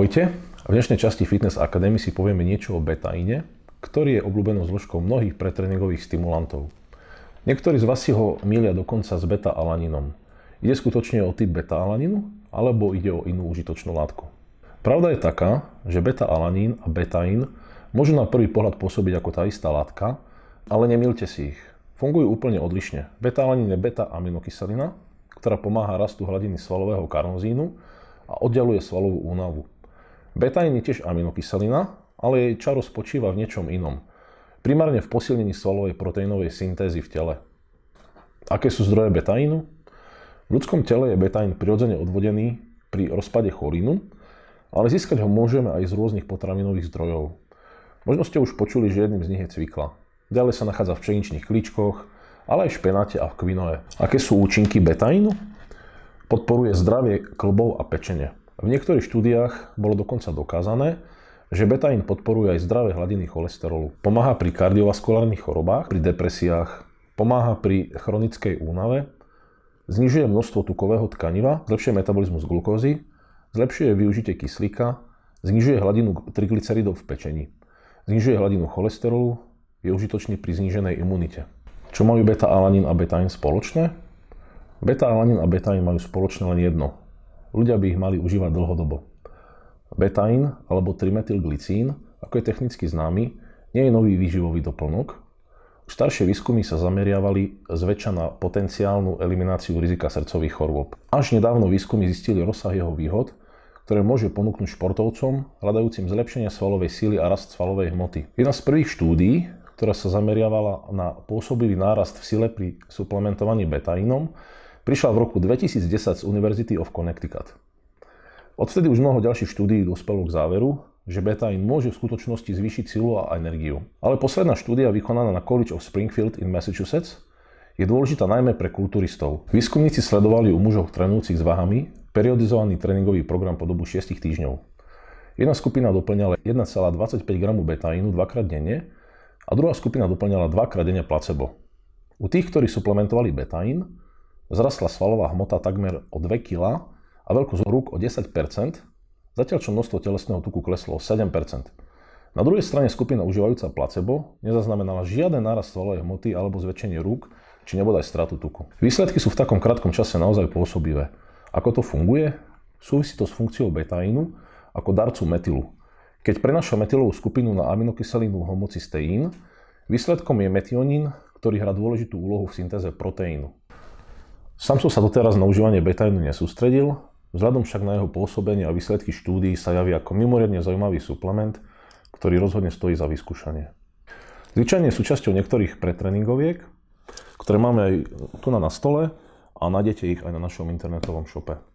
Ahojte. V dnešnej časti Fitness Academy si povieme niečo o betaíne, ktorý je obľúbenou zložkou mnohých pretréningových stimulantov. Niektorí z vás si ho milia dokonca s beta-alaninom. Ide skutočne o typ beta-alaninu, alebo ide o inú užitočnú látku. Pravda je taká, že beta-alanín a betaín môžu na prvý pohľad pôsobiť ako tá istá látka, ale nemilte si ich. Fungujú úplne odlišne. Beta-alanín je beta-aminokyselina, ktorá pomáha rastu hladiny svalového karnozínu a oddialuje svalovú únavu. Betaín je tiež aminokyselina, ale jej čaro spočíva v niečom inom. Primárne v posilnení svalovej proteínovej syntézy v tele. Aké sú zdroje betaínu? V ľudskom tele je betaín prirodzene odvodený pri rozpade cholínu, ale získať ho môžeme aj z rôznych potravinových zdrojov. Možno ste už počuli, že jedným z nich je cvikla. Ďalej sa nachádza v pšeničných klíčkoch, ale aj v špenáte a v kvinoe. Aké sú účinky betaínu? Podporuje zdravie klbov a pečenie. V niektorých štúdiách bolo dokonca dokázané, že betaín podporuje aj zdravé hladiny cholesterolu. Pomáha pri kardiovaskulárnych chorobách, pri depresiách, pomáha pri chronickej únave, znižuje množstvo tukového tkaniva, zlepšuje metabolizmus glukózy, zlepšuje využitie kyslíka, znižuje hladinu triglyceridov v pečení, znižuje hladinu cholesterolu, je užitočný pri zniženej imunite. Čo majú beta-alanín a betaín spoločné? Beta-alanín a betaín majú spoločné len jedno. Ľudia by ich mali užívať dlhodobo. Betain alebo trimetylglicín, ako je technicky známy, nie je nový výživový doplnok. Staršie výskumy sa zameriavali zväčša na potenciálnu elimináciu rizika srdcových chorôb. Až nedávno výskumy zistili rozsah jeho výhod, ktoré môže ponúknuť športovcom, hľadajúcim zlepšenie svalovej síly a rast svalovej hmoty. Jedna z prvých štúdií, ktorá sa zameriavala na pôsobivý nárast v sile pri suplementovaní betainom, Prišla v roku 2010 z University of Connecticut. Odvtedy už mnoho ďalších štúdií dospelo k záveru, že betaín môže v skutočnosti zvýšiť silu a energiu. Ale posledná štúdia vykonaná na College of Springfield in Massachusetts je dôležitá najmä pre kulturistov. Výskumníci sledovali u mužov trénujúcich s váhami periodizovaný tréningový program po dobu 6 týždňov. Jedna skupina doplňala 1,25 g betaínu dvakrát denne a druhá skupina doplňala dvakrát denne placebo. U tých, ktorí suplementovali betaín, Vzrastla svalová hmota takmer o 2 kg a veľkosť rúk o 10 zatiaľ čo množstvo telesného tuku kleslo o 7 Na druhej strane skupina užívajúca placebo nezaznamenala žiaden nárast svalovej hmoty alebo zväčšenie rúk, či nebodaj stratu tuku. Výsledky sú v takom krátkom čase naozaj pôsobivé. Ako to funguje? Súvisí to s funkciou betaínu ako darcu metylu. Keď prenaša metylovú skupinu na aminokyselinu homocysteín, výsledkom je metionín, ktorý hrá dôležitú úlohu v syntéze proteínu. Sam som sa doteraz na užívanie betajnu nesústredil, vzhľadom však na jeho pôsobenie a výsledky štúdií sa javí ako mimoriadne zaujímavý suplement, ktorý rozhodne stojí za vyskúšanie. Zvyčajne je súčasťou niektorých pretréningoviek, ktoré máme aj tu na stole a nájdete ich aj na našom internetovom šope.